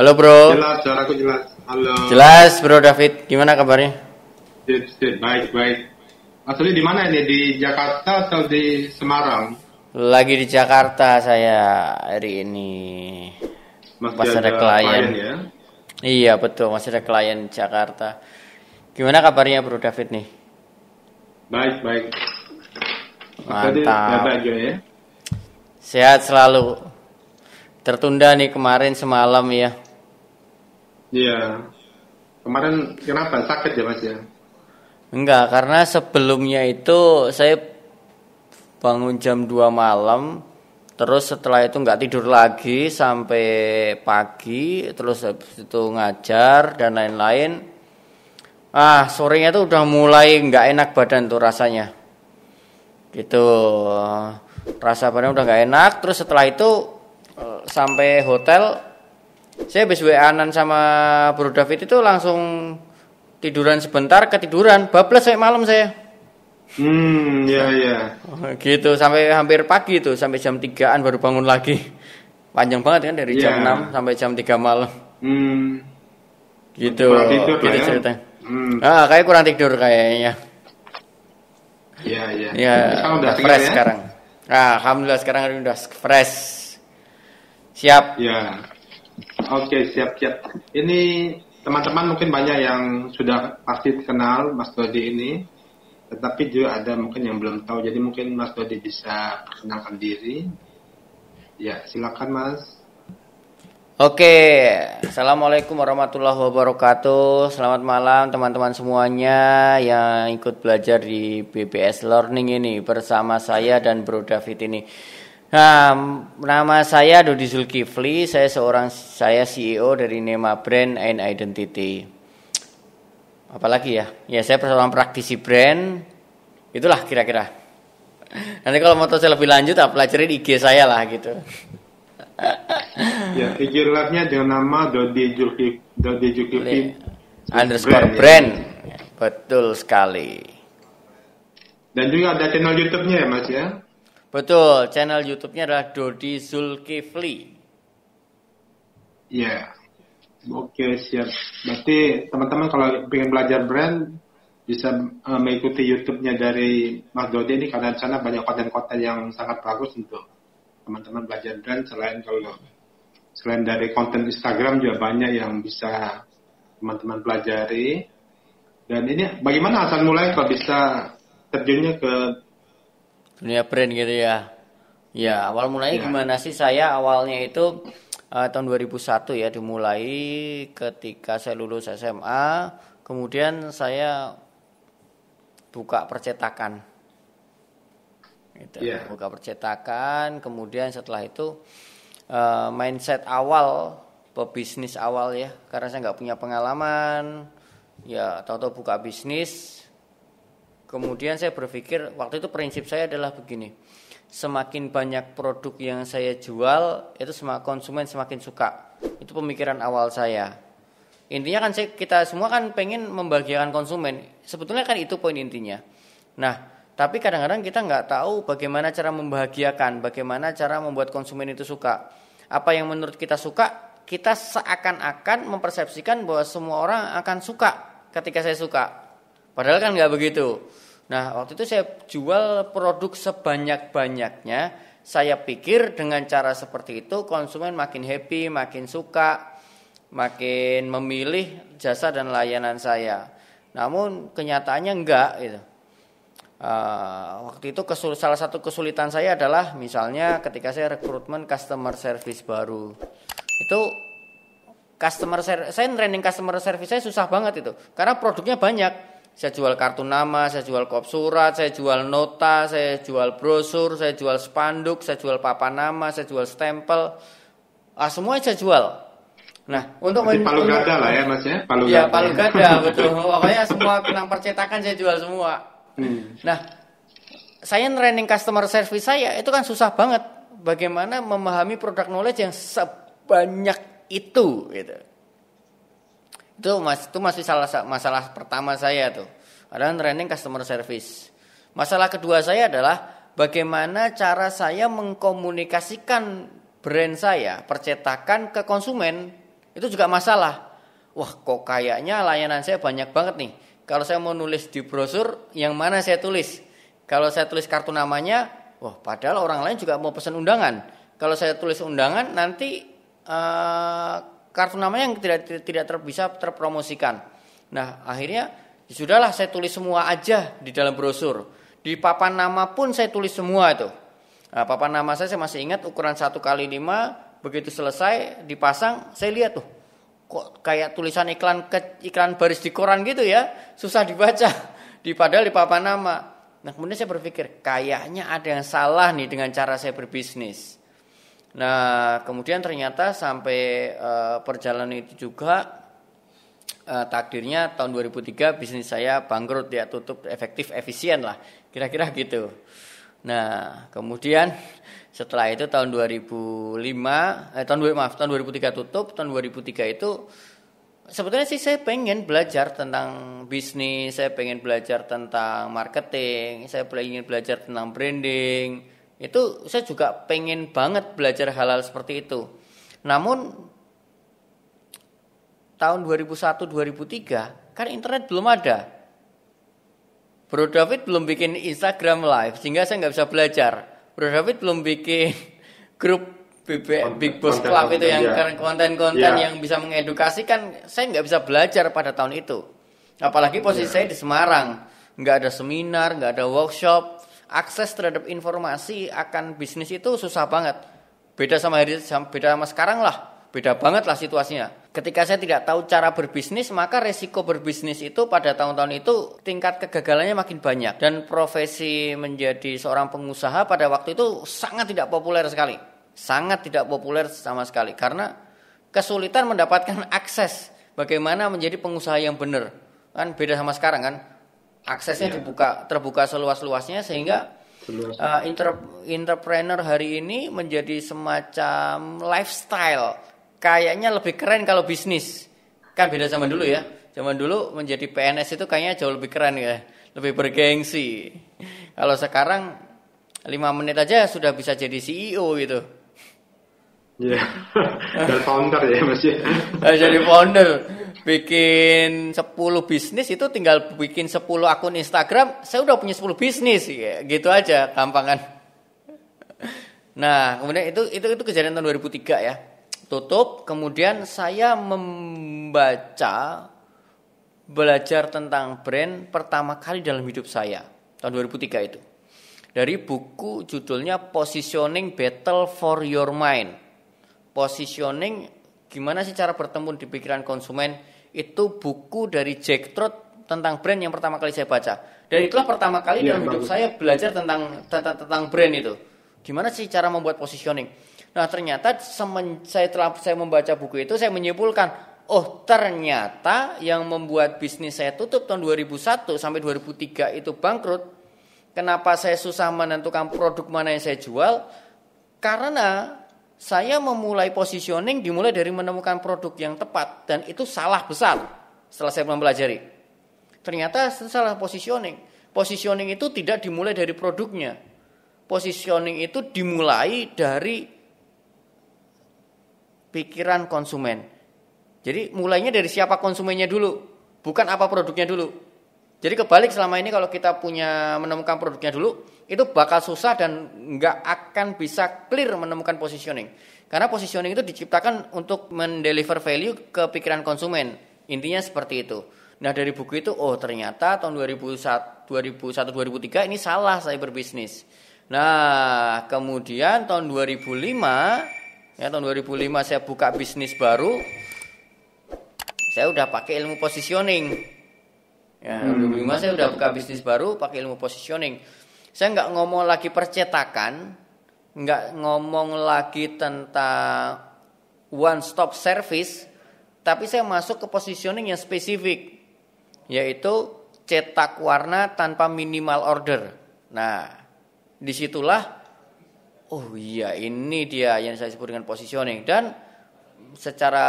Halo bro. Jelas, aku jelas. Halo. Jelas bro David, gimana kabarnya? Sip, sip, baik, baik. Asli di mana ini? Di Jakarta atau di Semarang? Lagi di Jakarta saya hari ini. Masih Pas ada, ada klien. klien ya? Iya betul, masih ada klien Jakarta. Gimana kabarnya bro David nih? Baik, baik. Mantap. Aja ya. Sehat selalu. Tertunda nih kemarin semalam ya Iya. Kemarin kenapa sakit ya Mas ya? Enggak, karena sebelumnya itu saya bangun jam 2 malam, terus setelah itu nggak tidur lagi sampai pagi, terus habis itu ngajar dan lain-lain. Ah, sorenya itu udah mulai nggak enak badan tuh rasanya. Gitu. Rasa badan udah nggak enak, terus setelah itu eh, sampai hotel saya habis wa sama Bro David itu langsung tiduran sebentar ketiduran bablas saya malam saya hmm ya ya gitu sampai hampir pagi itu sampai jam 3an baru bangun lagi panjang banget kan dari yeah. jam 6 iya. sampai jam 3 malam hmm. gitu tidur, gitu ya. cerita hmm. ah kayak kurang tidur kayaknya ya ya ya udah fresh ya? sekarang nah, alhamdulillah sekarang udah fresh siap ya Oke, okay, siap-siap. Ini teman-teman mungkin banyak yang sudah pasti kenal Mas Dodi ini, tetapi juga ada mungkin yang belum tahu. Jadi mungkin Mas Dodi bisa perkenalkan diri. Ya, silakan Mas. Oke, assalamualaikum warahmatullahi wabarakatuh. Selamat malam teman-teman semuanya yang ikut belajar di BPS Learning ini bersama saya dan Bro David ini. Nah, nama saya Dodi Zulkifli, saya seorang saya CEO dari Nema Brand and Identity. Apalagi ya? Ya, saya seorang praktisi brand. Itulah kira-kira. Nanti kalau mau tahu saya lebih lanjut, ah, pelajari di IG saya lah gitu. ya, IG live-nya dengan nama Dodi Zulkifli. Dodi Zulkifli. Underscore ya. brand. brand. Ya. Betul sekali. Dan juga ada channel YouTube-nya ya, Mas ya? Betul, channel YouTube-nya adalah Dodi Zulkifli. Iya. Yeah. Oke, okay, siap. Berarti teman-teman kalau ingin belajar brand bisa uh, mengikuti YouTube-nya dari Mas Dodi ini karena di sana banyak konten-konten yang sangat bagus untuk teman-teman belajar brand selain kalau selain dari konten Instagram juga banyak yang bisa teman-teman pelajari. Dan ini bagaimana asal mulai kalau bisa terjunnya ke dunia brand gitu ya ya awal mulai ya. gimana sih saya awalnya itu uh, tahun 2001 ya dimulai ketika saya lulus SMA kemudian saya buka percetakan gitu ya. buka percetakan kemudian setelah itu uh, mindset awal pebisnis awal ya karena saya nggak punya pengalaman ya tahu-tahu buka bisnis Kemudian saya berpikir waktu itu prinsip saya adalah begini. Semakin banyak produk yang saya jual, itu semakin konsumen semakin suka. Itu pemikiran awal saya. Intinya kan saya, kita semua kan pengen membahagiakan konsumen. Sebetulnya kan itu poin intinya. Nah, tapi kadang-kadang kita nggak tahu bagaimana cara membahagiakan, bagaimana cara membuat konsumen itu suka. Apa yang menurut kita suka, kita seakan-akan mempersepsikan bahwa semua orang akan suka ketika saya suka Padahal kan nggak begitu. Nah, waktu itu saya jual produk sebanyak-banyaknya. Saya pikir dengan cara seperti itu konsumen makin happy, makin suka, makin memilih jasa dan layanan saya. Namun kenyataannya enggak gitu. Uh, waktu itu kesul salah satu kesulitan saya adalah misalnya ketika saya rekrutmen customer service baru itu customer saya training customer service saya susah banget itu karena produknya banyak saya jual kartu nama, saya jual kop surat, saya jual nota, saya jual brosur, saya jual spanduk, saya jual papan nama, saya jual stempel. Ah, semua saya jual. Nah, untuk Jadi palu gada lah ya Mas ya, palu ya, palu gada betul. Pokoknya semua benang percetakan saya jual semua. Hmm. Nah, saya training customer service saya itu kan susah banget bagaimana memahami produk knowledge yang sebanyak itu gitu. Itu mas, itu masih salah masalah pertama saya tuh. Adalah training customer service. Masalah kedua saya adalah bagaimana cara saya mengkomunikasikan brand saya, percetakan ke konsumen. Itu juga masalah. Wah, kok kayaknya layanan saya banyak banget nih. Kalau saya mau nulis di brosur, yang mana saya tulis? Kalau saya tulis kartu namanya, wah padahal orang lain juga mau pesan undangan. Kalau saya tulis undangan, nanti uh, kartu nama yang tidak tidak ter, bisa terpromosikan. Nah, akhirnya ya sudahlah saya tulis semua aja di dalam brosur. Di papan nama pun saya tulis semua itu. Nah, papan nama saya saya masih ingat ukuran 1 kali 5 begitu selesai dipasang, saya lihat tuh kok kayak tulisan iklan ke, iklan baris di koran gitu ya, susah dibaca di padahal di papan nama. Nah, kemudian saya berpikir kayaknya ada yang salah nih dengan cara saya berbisnis. Nah, kemudian ternyata sampai uh, perjalanan itu juga uh, takdirnya tahun 2003 bisnis saya bangkrut ya tutup efektif efisien lah kira-kira gitu. Nah, kemudian setelah itu tahun 2005 eh, tahun maaf tahun 2003 tutup tahun 2003 itu sebetulnya sih saya pengen belajar tentang bisnis, saya pengen belajar tentang marketing, saya pengen belajar tentang branding itu saya juga pengen banget belajar halal seperti itu. Namun tahun 2001-2003 kan internet belum ada. Bro David belum bikin Instagram live sehingga saya nggak bisa belajar. Bro David belum bikin grup BB, Big Boss konten, Club konten, itu yang iya. konten-konten iya. yang bisa mengedukasi kan saya nggak bisa belajar pada tahun itu. Apalagi posisi iya. saya di Semarang, nggak ada seminar, nggak ada workshop, akses terhadap informasi akan bisnis itu susah banget. Beda sama hari beda sama sekarang lah, beda banget lah situasinya. Ketika saya tidak tahu cara berbisnis, maka resiko berbisnis itu pada tahun-tahun itu tingkat kegagalannya makin banyak dan profesi menjadi seorang pengusaha pada waktu itu sangat tidak populer sekali. Sangat tidak populer sama sekali karena kesulitan mendapatkan akses bagaimana menjadi pengusaha yang benar. Kan beda sama sekarang kan aksesnya yeah. dibuka terbuka seluas-luasnya sehingga uh, inter, entrepreneur hari ini menjadi semacam lifestyle. Kayaknya lebih keren kalau bisnis. Kan beda zaman dulu ya. Zaman dulu menjadi PNS itu kayaknya jauh lebih keren ya, lebih bergengsi. Kalau sekarang lima menit aja sudah bisa jadi CEO gitu. ya Yeah. founder ya masih ya. jadi founder bikin 10 bisnis itu tinggal bikin 10 akun Instagram, saya udah punya 10 bisnis ya, gitu aja, gampang kan. Nah, kemudian itu itu itu kejadian tahun 2003 ya. Tutup, kemudian saya membaca belajar tentang brand pertama kali dalam hidup saya tahun 2003 itu. Dari buku judulnya Positioning Battle for Your Mind. Positioning Gimana sih cara bertemu di pikiran konsumen? Itu buku dari Jack Trout tentang brand yang pertama kali saya baca. Dan itulah pertama kali ya, dalam bagus. hidup saya belajar tentang tentang tentang brand itu. Gimana sih cara membuat positioning? Nah, ternyata semen, saya telah saya membaca buku itu saya menyimpulkan oh ternyata yang membuat bisnis saya tutup tahun 2001 sampai 2003 itu bangkrut. Kenapa saya susah menentukan produk mana yang saya jual? Karena saya memulai positioning dimulai dari menemukan produk yang tepat dan itu salah besar setelah saya mempelajari. Ternyata itu salah positioning. Positioning itu tidak dimulai dari produknya. Positioning itu dimulai dari pikiran konsumen. Jadi mulainya dari siapa konsumennya dulu, bukan apa produknya dulu. Jadi kebalik selama ini kalau kita punya menemukan produknya dulu, itu bakal susah dan nggak akan bisa clear menemukan positioning. Karena positioning itu diciptakan untuk mendeliver value ke pikiran konsumen. Intinya seperti itu. Nah dari buku itu, oh ternyata tahun 2001, 2003 ini salah saya berbisnis. Nah kemudian tahun 2005, ya tahun 2005 saya buka bisnis baru, saya udah pakai ilmu positioning Ya, hmm. 2005 saya udah buka bisnis baru pakai ilmu positioning. Saya nggak ngomong lagi percetakan, nggak ngomong lagi tentang one stop service, tapi saya masuk ke positioning yang spesifik, yaitu cetak warna tanpa minimal order. Nah, disitulah, oh iya ini dia yang saya sebut dengan positioning dan secara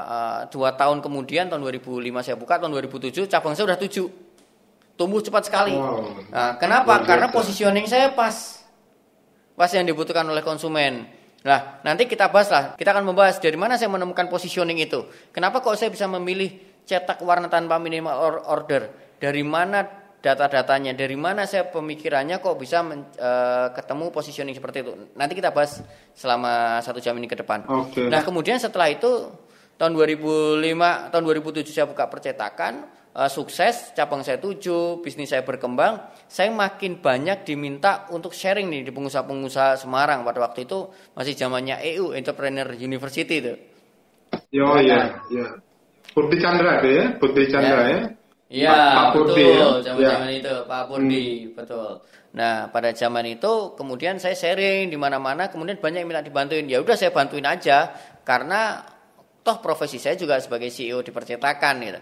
uh, dua tahun kemudian tahun 2005 saya buka tahun 2007 cabang saya sudah tujuh tumbuh cepat sekali wow. nah, kenapa karena positioning saya pas pas yang dibutuhkan oleh konsumen lah nanti kita bahas lah kita akan membahas dari mana saya menemukan positioning itu kenapa kok saya bisa memilih cetak warna tanpa minimal order dari mana data-datanya dari mana saya pemikirannya kok bisa men, uh, ketemu positioning seperti itu nanti kita bahas selama satu jam ini ke depan okay. nah kemudian setelah itu tahun 2005 tahun 2007 saya buka percetakan uh, sukses cabang saya tujuh bisnis saya berkembang saya makin banyak diminta untuk sharing nih di pengusaha-pengusaha Semarang pada waktu itu masih zamannya EU Entrepreneur University itu Oh ya, ya. Putri Chandra ya Putri Chandra ya. ya. Iya, betul. Ya? Iya. Zaman-zaman itu Pak Purdi, hmm. betul. Nah, pada zaman itu kemudian saya sharing di mana-mana, kemudian banyak yang minta dibantuin. Ya udah saya bantuin aja karena toh profesi saya juga sebagai CEO di percetakan gitu.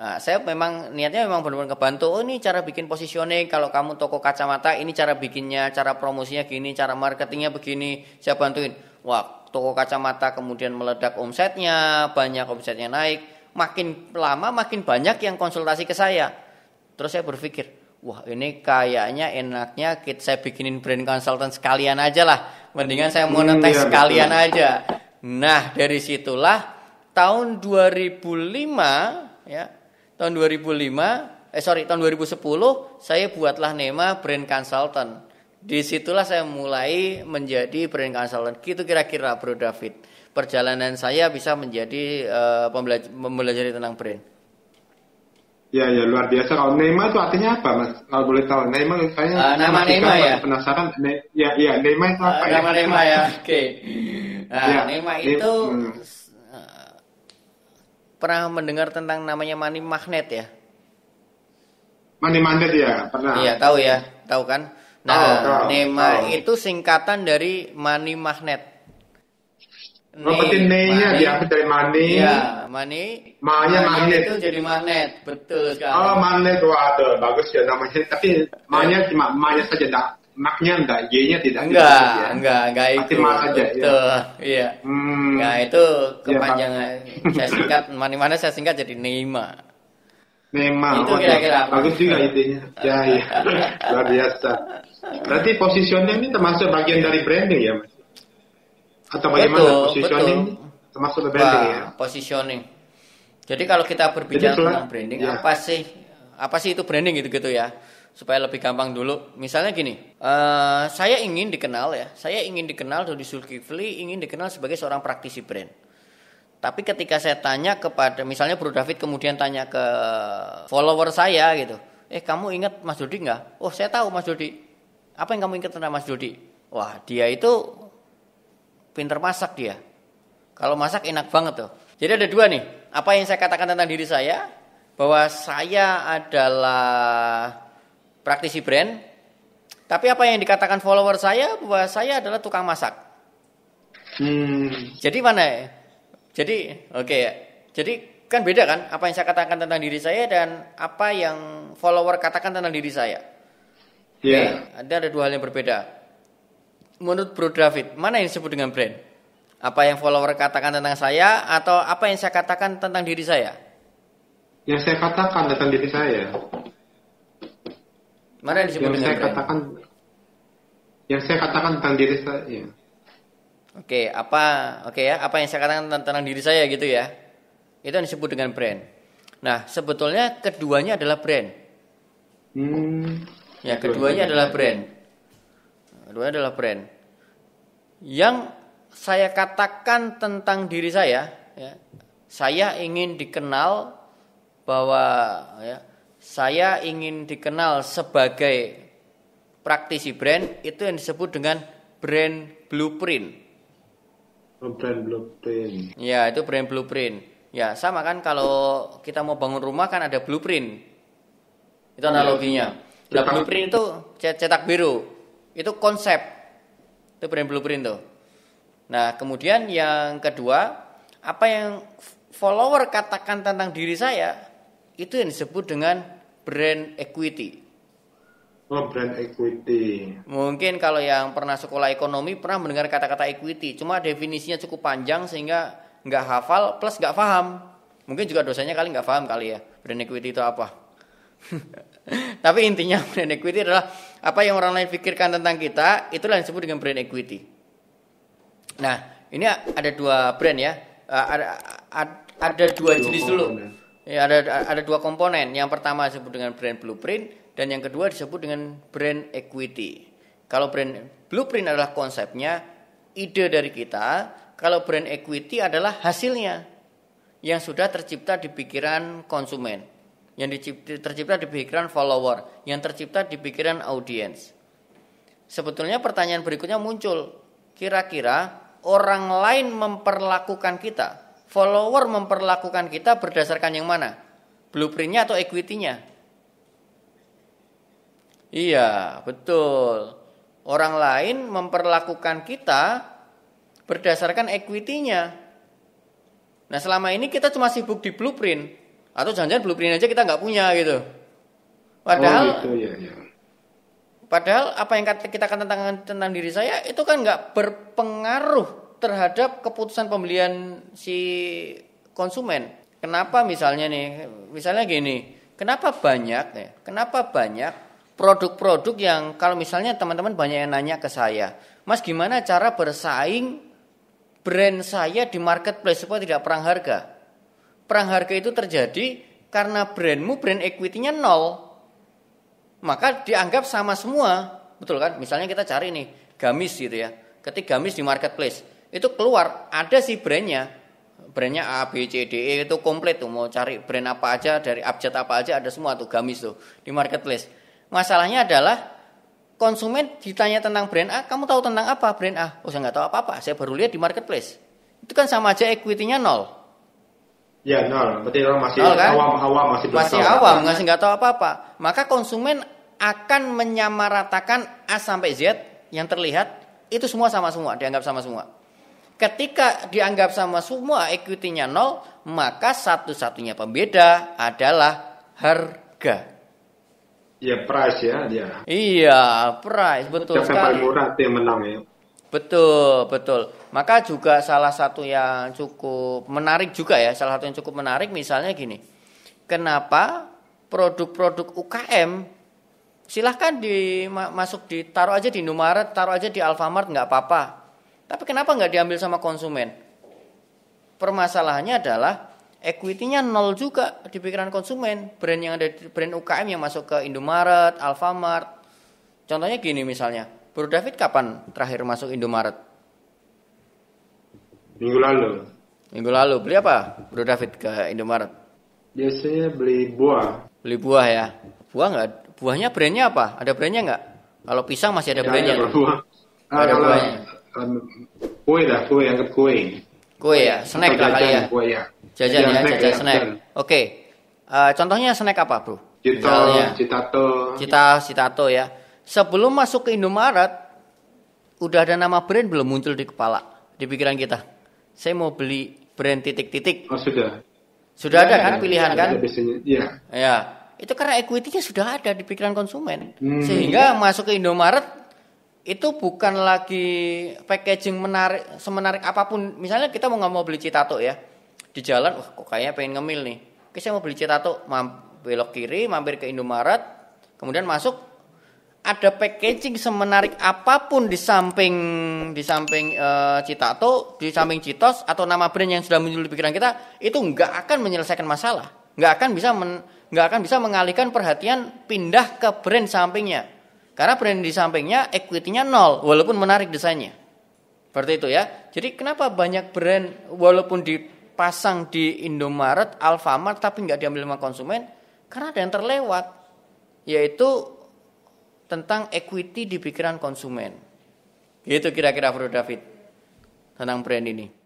Nah, saya memang niatnya memang benar-benar kebantu. Oh, ini cara bikin positioning kalau kamu toko kacamata, ini cara bikinnya, cara promosinya gini, cara marketingnya begini, saya bantuin. Wah, toko kacamata kemudian meledak omsetnya, banyak omsetnya naik makin lama makin banyak yang konsultasi ke saya. Terus saya berpikir, wah ini kayaknya enaknya kita saya bikinin brand consultant sekalian aja lah. Mendingan saya hmm, monetize iya, sekalian aja. Nah, dari situlah tahun 2005 ya. Tahun 2005, eh sorry, tahun 2010 saya buatlah Nema brand consultant. Disitulah saya mulai menjadi brand consultant. Gitu kira-kira Bro David perjalanan saya bisa menjadi uh, pembelaj mempelajari tentang brand. Ya ya luar biasa. Kalau Neymar itu artinya apa mas? Kalau boleh tahu itu saya uh, nama Neima ya. Penasaran. Ne ya ya Neymar itu apa? Uh, ya? Nama Neima ya. Oke. Okay. Nah, ya, Neymar itu ne hmm. uh, pernah mendengar tentang namanya money magnet ya? Money magnet ya pernah. Iya tahu ya, tahu kan? Nah, oh, tahu, Nema itu singkatan dari money magnet. Properti Mei-nya diambil dari mani Ya, money. Iya, ma magnet. Itu jadi magnet, betul sekali. Oh, magnet waduh, bagus ya namanya. Tapi ma iya. cuma ma saja enggak. Maknya enggak, y tidak. Enggak, tidak, gitu enggak, enggak, enggak itu. Masih ma Iya. ya. Hmm. Enggak, itu iya, kepanjangan. Ya, saya singkat, mani mana saya singkat jadi Neima. Neima. itu kira-kira bagus juga idenya. Ya, ya. Luar biasa. Berarti posisinya ini termasuk bagian dari branding ya, Mas? atau bagaimana betul, positioning betul. termasuk branding Wah, ya positioning jadi kalau kita berbicara Jadi, tentang branding ya. apa sih apa sih itu branding gitu gitu ya supaya lebih gampang dulu misalnya gini uh, saya ingin dikenal ya saya ingin dikenal Dodi Sulkifli ingin dikenal sebagai seorang praktisi brand tapi ketika saya tanya kepada misalnya Bro David kemudian tanya ke follower saya gitu eh kamu ingat Mas Dodi nggak oh saya tahu Mas Dodi apa yang kamu ingat tentang Mas Dodi wah dia itu Pinter masak dia. Kalau masak enak banget tuh. Jadi ada dua nih. Apa yang saya katakan tentang diri saya? Bahwa saya adalah praktisi brand. Tapi apa yang dikatakan follower saya bahwa saya adalah tukang masak. Hmm. Jadi mana ya? Jadi oke okay ya. Jadi kan beda kan apa yang saya katakan tentang diri saya dan apa yang follower katakan tentang diri saya. Iya. Yeah. ada ada dua hal yang berbeda menurut Bro David, mana yang disebut dengan brand? Apa yang follower katakan tentang saya atau apa yang saya katakan tentang diri saya? Yang saya katakan tentang diri saya. Mana yang disebut yang dengan saya brand? katakan yang saya katakan tentang diri saya. Oke, apa oke ya, apa yang saya katakan tentang, tentang diri saya gitu ya. Itu yang disebut dengan brand. Nah, sebetulnya keduanya adalah brand. Hmm. Ya, keduanya adalah brand keduanya adalah brand. Yang saya katakan tentang diri saya, ya, saya ingin dikenal bahwa ya, saya ingin dikenal sebagai praktisi brand itu yang disebut dengan brand blueprint. Oh, brand blueprint. Ya itu brand blueprint. Ya sama kan kalau kita mau bangun rumah kan ada blueprint. Itu oh, iya. analoginya. Nah, blueprint itu cetak biru. Itu konsep. Itu brand blueprint tuh. Nah, kemudian yang kedua, apa yang follower katakan tentang diri saya itu yang disebut dengan brand equity. Oh, brand equity. Mungkin kalau yang pernah sekolah ekonomi pernah mendengar kata-kata equity, cuma definisinya cukup panjang sehingga nggak hafal plus nggak paham. Mungkin juga dosanya kali nggak paham kali ya brand equity itu apa. Tapi intinya brand equity adalah apa yang orang lain pikirkan tentang kita, itulah yang disebut dengan brand equity. Nah, ini ada dua brand ya. Eh, ada ada, ada dua jenis dulu. Ya, ada ada dua komponen. Yang pertama disebut dengan brand blueprint dan yang kedua disebut dengan brand equity. Kalau brand blueprint adalah konsepnya, ide dari kita. Kalau brand equity adalah hasilnya yang sudah tercipta di pikiran konsumen yang tercipta di pikiran follower, yang tercipta di pikiran audiens. Sebetulnya pertanyaan berikutnya muncul, kira-kira orang lain memperlakukan kita, follower memperlakukan kita berdasarkan yang mana? Blueprintnya atau equity-nya? Iya, betul. Orang lain memperlakukan kita berdasarkan equity-nya. Nah, selama ini kita cuma sibuk di blueprint, atau jangan-jangan blueprint aja kita nggak punya gitu. Padahal oh, gitu, ya, ya. Padahal apa yang kita katakan tentang tentang diri saya itu kan nggak berpengaruh terhadap keputusan pembelian si konsumen. Kenapa misalnya nih, misalnya gini, kenapa banyak ya? Kenapa banyak produk-produk yang kalau misalnya teman-teman banyak yang nanya ke saya, Mas gimana cara bersaing brand saya di marketplace supaya tidak perang harga? perang harga itu terjadi karena brandmu brand equity-nya nol. Maka dianggap sama semua, betul kan? Misalnya kita cari nih gamis gitu ya. Ketik gamis di marketplace, itu keluar ada sih brandnya. Brandnya A, B, C, D, E itu komplit tuh. Mau cari brand apa aja, dari abjad apa aja ada semua tuh gamis tuh di marketplace. Masalahnya adalah konsumen ditanya tentang brand A, kamu tahu tentang apa brand A? Oh saya nggak tahu apa-apa, saya baru lihat di marketplace. Itu kan sama aja equity-nya nol. Ya nol, berarti orang masih nol, kan? awam, awam masih belum masih tahu. awam, masih nggak tahu apa-apa. Maka konsumen akan menyamaratakan A sampai Z yang terlihat itu semua sama semua, dianggap sama semua. Ketika dianggap sama semua equity-nya nol, maka satu-satunya pembeda adalah harga. Iya price ya dia. Iya price betul yang sekali. Yang murah itu yang menang ya. Betul, betul. Maka juga salah satu yang cukup menarik juga ya, salah satu yang cukup menarik misalnya gini. Kenapa produk-produk UKM silahkan di masuk di taruh aja di Indomaret, taruh aja di Alfamart nggak apa-apa. Tapi kenapa nggak diambil sama konsumen? Permasalahannya adalah equity-nya nol juga di pikiran konsumen. Brand yang ada brand UKM yang masuk ke Indomaret, Alfamart. Contohnya gini misalnya Bro David kapan terakhir masuk Indomaret? Minggu lalu. Minggu lalu beli apa, Bro David ke Indomaret? Biasanya beli buah. Beli buah ya. Buah nggak? Buahnya brandnya apa? Ada brandnya nggak? Kalau pisang masih ada ya, brandnya. Ada buah. Ah, ada buahnya. kue dah, kue yang kue. Kue ya, snack lah kali ya. Kue ya. Jajan ya, jajan ya, snack. Ya, Oke. Okay. Uh, eh, contohnya snack apa, Bro? Cito, Misalnya. citato. Cita, citato ya sebelum masuk ke Indomaret udah ada nama brand belum muncul di kepala di pikiran kita saya mau beli brand titik-titik oh sudah sudah ya, ada ya, kan ya, ya, pilihan ya, kan biasanya ya ya itu karena equity-nya sudah ada di pikiran konsumen hmm. sehingga masuk ke Indomaret itu bukan lagi packaging menarik semenarik apapun misalnya kita mau nggak mau beli citato ya di jalan wah kok kayaknya pengen ngemil nih oke saya mau beli citato belok kiri mampir ke Indomaret kemudian masuk ada packaging semenarik apapun di samping di samping uh, eh, Citato, di samping Citos atau nama brand yang sudah muncul di pikiran kita itu nggak akan menyelesaikan masalah, nggak akan bisa nggak akan bisa mengalihkan perhatian pindah ke brand sampingnya karena brand di sampingnya equity-nya nol walaupun menarik desainnya. Seperti itu ya. Jadi kenapa banyak brand walaupun dipasang di Indomaret, Alfamart tapi nggak diambil sama konsumen? Karena ada yang terlewat yaitu tentang equity di pikiran konsumen. Itu kira-kira Bro David tentang brand ini.